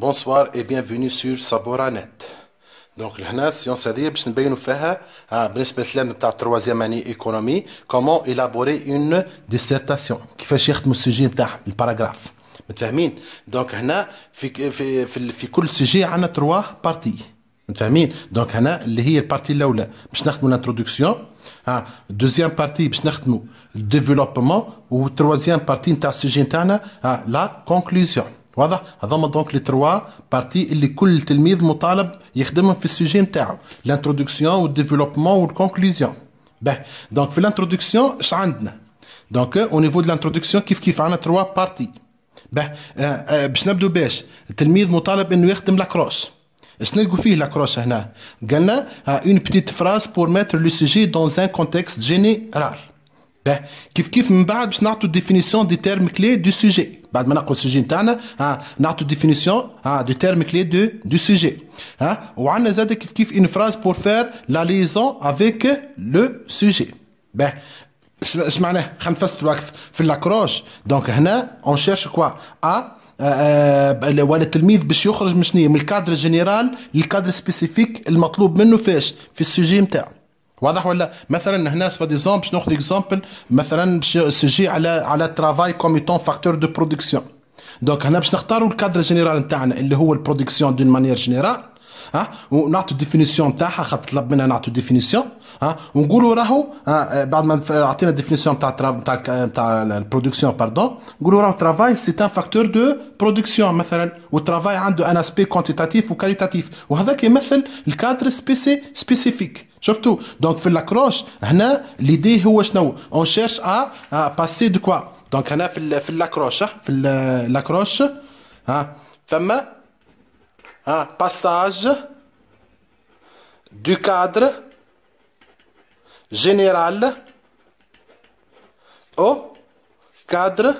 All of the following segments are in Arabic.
Bonsoir et bienvenue sur سابورا donc دونك لهنا السيونس troisième باش نبينوا comment élaborer une تاع التروازيام année ايكونومي comment élaborer une dissertation. كيفاش يخدموا السوجي Donc, le متفاهمين دونك هنا في في في, في كل سوجي عندنا تروا بارتي متفاهمين دونك هنا اللي هي البارتي الاولى باش نخدموا ها دوزيام بارتي باش نخدموا الديفلوبمون بارتي نتاع نتاعنا لا كونكلوزيون واضح هذوما دونك لي تروا بارتي اللي كل تلميذ مطالب يخدمهم في السوجي نتاعو لانتروداكسيون والديفلوبمون والكونكلوزيون باه دونك في لانتروداكسيون اش عندنا دونك او نيفو دو لانتروداكسيون كيف كيف عندنا تروا بارتي باه euh, euh, باش نبدو باش التلميذ مطالب انه يخدم لاكروس اش نلقوا فيه لاكروس هنا قالنا اون بتيت فراس بور ماتر لو سوجي دون ان كونتكست جينيرال به كيف كيف من بعد باش نعطوا ديفينيسيون دي تيرم كلي دو سوجي بعد ما نقول السوجي نتاعنا ها نعطوا ديفينيسيون ها دو تيرم كلي دو دو سوجي ها وعندنا زاد كيف كيف اون فراز بور فير لا ليزون افيك لو سوجي به اش معناه خلينا نفسروا اكثر في لاكروش دونك هنا اون شيرش كوا ا ولا التلميذ باش يخرج من شنو من الكادر جينيرال للكادر سبيسيفيك المطلوب منه فاش في السوجي نتاعو واضح ولا مثلا هنا سبا ديزومبل باش ناخذ اكزومبل مثلا باش سجي على على الترافاي كوميتون فاكتور دو برودكسيون دونك هنا باش نختاروا الكادر جينيرال نتاعنا اللي هو البرودكسيون دون مانيير جينيرال ها ونعطوا ديفينيسيون تاعها خاطر طلب منا نعطوا ديفينيسيون ها ونقولوا راهو بعد ما عطينا ديفينيسيون تاع تاع تاع البرودكسيون باردون نقولوا راهو ترافاي سي ان فاكتور دو برودكسيون مثلا والترافاي عنده ان اسبي كونتيتاتيف وكاليتاتيف وهذاك يمثل الكادر سبيسي سبيسيفيك شفتوا دونك في لاكروش هنا ليدي هو شنو اون شيرش ا باسي دو كوا دونك هنا في في لاكروش في لاكروش ها فما ها باساج دو كادر جينيرال او كادر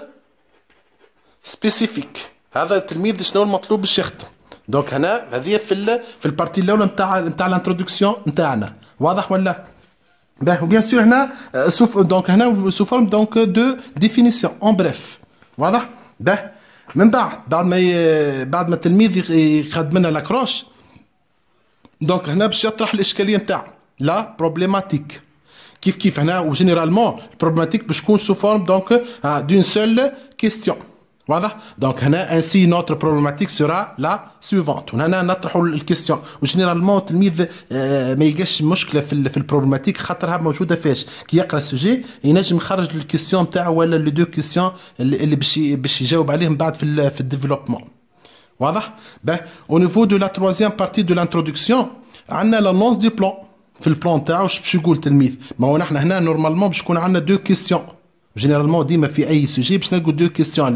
سبيسيفيك هذا التلميذ شنو المطلوب باش يخدم دونك هنا هذه في في البارتي الاولى نتاع نتاع الانترودكسيون نتاعنا Ben, bien sûr nous euh, sous forme de définition en bref voilà ben, même pas après mais la croche donc a la problématique qu'est problématique sous forme euh, d'une seule question واضح دونك هنا انسي نوتر بروبلماتيك سورا لا سويفونت وهنا نطرحوا الكيستيون وجينيرالمون التلميذ ما يلقاش مشكله في, في البروبلماتيك خاطرها موجوده فاش كي يقرا السوجي ينجم يخرج الكيستيون نتاعو ولا لي دو كيستيون اللي باش باش يجاوب عليهم بعد في في الديفلوبمون واضح باه او نيفو دو لا تروازيام بارتي دو لانترودكسيون عندنا لانونس دي بلون في البلان تاعو باش يقول التلميذ ما هو نحن هنا نورمالمون باش يكون عندنا دو كيستيون Généralement, on dit, mais si c'est un sujet, je n'ai pas deux questions.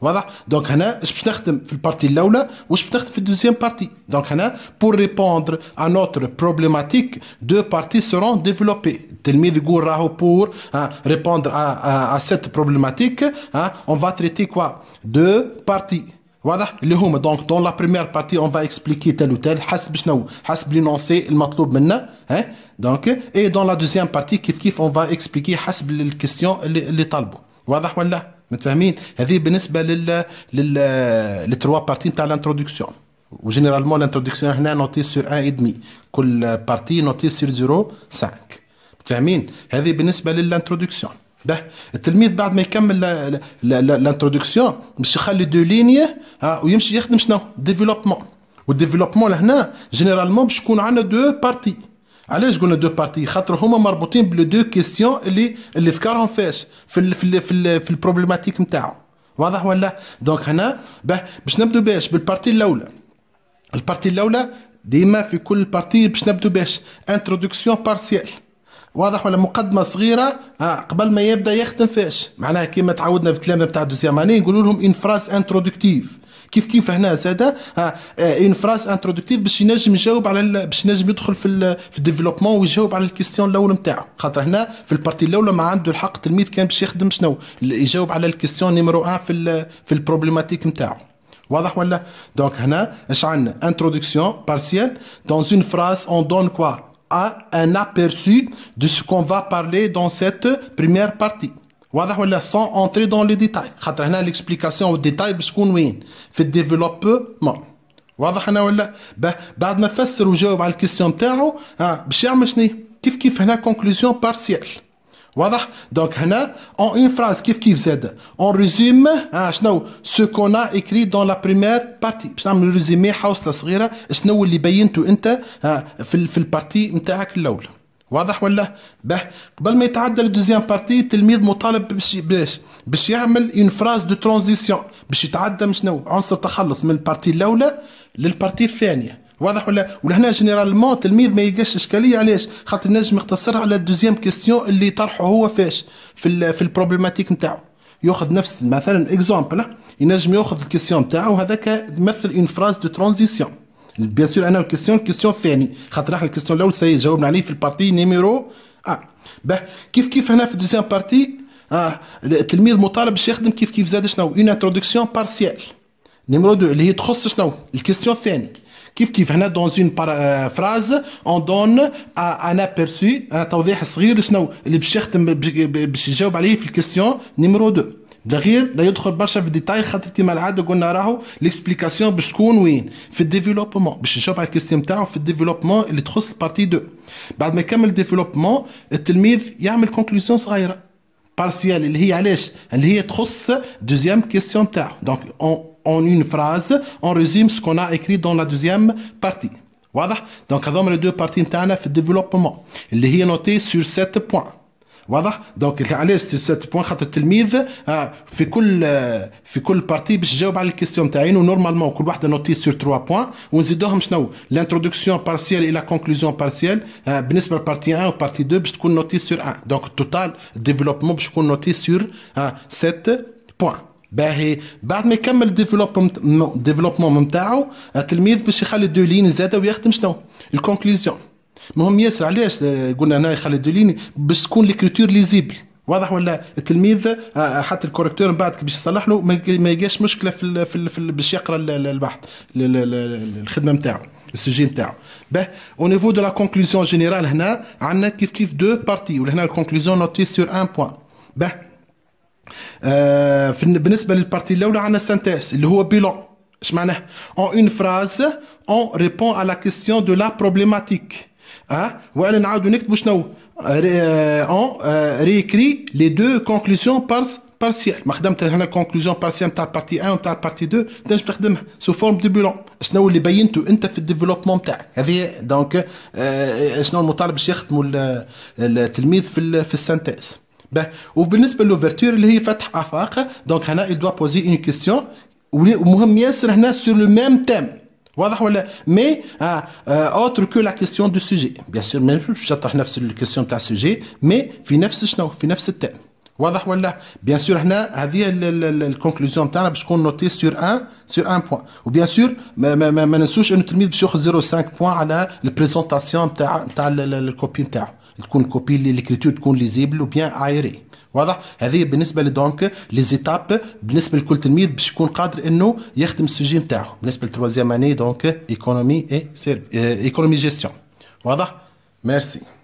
Voilà. Donc, je ne fais pas partie là-bas, je la deuxième partie. Donc, pour répondre à notre problématique, deux parties seront développées. Pour hein, répondre à cette problématique, hein. on va traiter quoi Deux parties. واضح اللي هما دونك دون لا بريمير بارتي اون فا اكسبليكي تال وتال حسب شنو حسب لينونسي المطلوب منا ها دونك اي دون لا دوزيام بارتي كيف كيف اون فا اكسبليكي حسب الكيستيون اللي, اللي طالبوا واضح ولا متفاهمين هذه بالنسبه لل لل للتروا بارتي نتاع لانتروداكسيون وجينيرالمون لانتروداكسيون هنا نوتي سور 1 ادمي كل بارتي نوتي سور 0 5 متفاهمين هذه بالنسبه للانتروداكسيون به التلميذ بعد ما يكمل لانترودكسيون باش يخلي دو ليني ويمشي يخدم شنو ديفلوبمون والديفلوبمون لهنا جينيرالمون باش يكون عندنا دو بارتي علاش قلنا دو بارتي خاطر هما مربوطين بلو دو كيسيون اللي اللي فكرهم فاش في الـ في الـ في, الـ في البروبليماتيك نتاعو واضح ولا دونك هنا باه باش نبدو باش بالبارتي الاولى البارتي الاولى ديما في كل بارتي باش نبدو باش انترودكسيون بارسيال واضح ولا مقدمه صغيره آه قبل ما يبدا يخدم فاش معناها كيما تعودنا في كلامنا بتاع دوزيام اني نقولوا لهم ان فراس انترودكتيف كيف كيف هنا زادا اون فراس انترودكتيف باش ينجم يجاوب على باش ينجم يدخل في ال في الديفلوبمون ويجاوب على الكيستيون الاول نتاعو خاطر هنا في البارتي الاولى ما عنده الحق التلميذ كان باش يخدم شنو يجاوب على الكيستيون نيميرو 1 في ال في البروبليماتيك نتاعو واضح ولا دونك هنا اش عندنا انترودكسيون بارسيال دون اون فراس اون دون كوا Un aperçu de ce qu'on va parler dans cette première partie, sans entrer dans les détails. Quand l'explication au détail, ce qu'on voit, fait développement. Voilà, voilà. Ben, bas de la façon où j'ai question de terre, un chère machine qui fait la conclusion partielle. واضح دونك هنا اون اون فراز كيف كيف زاد اون ريزوم آه شنو سو كونا اكري دون لا بريمير بارتي باش نعمل ريزومي حوصله صغيره شنو اللي بينته انت آه في, في البارتي نتاعك الاول واضح ولا به قبل ما يتعدى للدوزيام بارتي التلميذ مطالب باش باش باش يعمل اون فراز دو ترانزيسيون باش يتعدى شنو عنصر تخلص من البارتي الاولى للبارتي الثانيه واضح ولا ولهنا جينيرالمون التلميذ ما يلقاش اشكاليه علاش خاطر نجم يقتصر على الدوزيام كيستيون اللي طرحه هو فاش في الـ في البروبليماتيك نتاعو ياخذ نفس مثلا اكزومبل ينجم ياخذ الكيستيون نتاعو هذاك يمثل اون فراز دو ترانزيسيون بيان سور انا الكيستيون الكيستيون الثاني خاطر احنا الكيستيون الاول سي جاوبنا عليه في البارتي نيميرو اه باه كيف كيف هنا في الدوزيام بارتي اه التلميذ مطالب باش يخدم كيف كيف زاد شنو اون انتروداكسيون بارسيال نيميرو دو اللي هي تخص شنو الكيستيون الثاني كيف كيف هنا دون اون فراز اون دون ان ان توضيح صغير شنو اللي باش يخدم باش يجاوب عليه في الكيستيون نيميرو 2 بلا غير لا يدخل برشا في ديتاي خاطر كيما العاده قلنا راهو ليكسبليكاسيون باش تكون وين في الديفلوبمون باش نشوف على الكيستيون نتاعو في الديفلوبمون اللي تخص البارتي 2 بعد ما يكمل الديفلوبمون التلميذ يعمل كونكلوسيون صغيره بارسيال اللي هي علاش اللي هي تخص دوزيام كيستيون نتاعو دونك en une phrase on résume ce qu'on a écrit dans la deuxième partie donc ce les deux parties qui sont dans le développement qui sont notées sur 7 points donc il y sur 7 points que l'on a mis dans chaque partie pour répondre à la question normalement, chaque partie est notée sur 3 points et on oh, l'introduction partielle et la conclusion partielle pour euh, la partie 1 ou la partie 2 pour que toutes sur 1 donc total développement est noté sur 7 euh, points باهي بعد ما يكمل ديفلوبمون نتاعو التلميذ باش يخلي دو لين زاده ويخدم شنو الكونكليزيون مهم ياسر علاش آه، قلنا هنا يخلي دو لين باش تكون ليكريتور ليزيبل واضح ولا التلميذ آه، آه، حتى الكوركتور من بعد باش يصلح له ما يلقاش مشكله في الـ في, في باش يقرا البحث الخدمه نتاعو السجين نتاعو باه او نيفو دو لا كونكلوزيون جينيرال هنا عندنا كيف كيف دو بارتي ولهنا الكونكلوزيون نوتي سور ان بوان باه آه بالنسبه للبارتي الاولى عندنا سانتيس اللي هو بيلون اش معناه اون اون فراز اون ريبون على كيستيون دو لا بروبليماتيك ها وانا نعاودو نكتبو شنو اون ريكري لي دو كونكلوزيون بارس بارسيال ما خدمت هنا كونكلوزيون بارسيال تاع البارتي 1 وتاع البارتي 2 تنجم تخدمها سو فورم دو بيلون شنو اللي بينته انت في الديفلوبمون تاعك هذه دونك آه، آه، شنو المطالب باش يخدموا التلميذ في السانتيس Et au l'ouverture, Donc, il doit poser une question. sur le même thème, Mais autre que la question du sujet. Bien sûr, même j'attaque sur la question du sujet, mais fini le que non, fini ce thème, Bien sûr, la conclusion. On t'a noter sur un, sur un point. Et bien sûr, ma ne est de terminer sur 0,5 point sur la présentation de la copie. تكون كوبي ليكريتور تكون ليزيبل بيان ايري واضح هذه بالنسبه لدونك لي زيتاب بالنسبه لكل تلميذ باش يكون قادر انه يخدم السجي نتاعو بالنسبه للتروازيام اني دونك ايكونومي اي سيرف ايكونومي جيستيون واضح ميرسي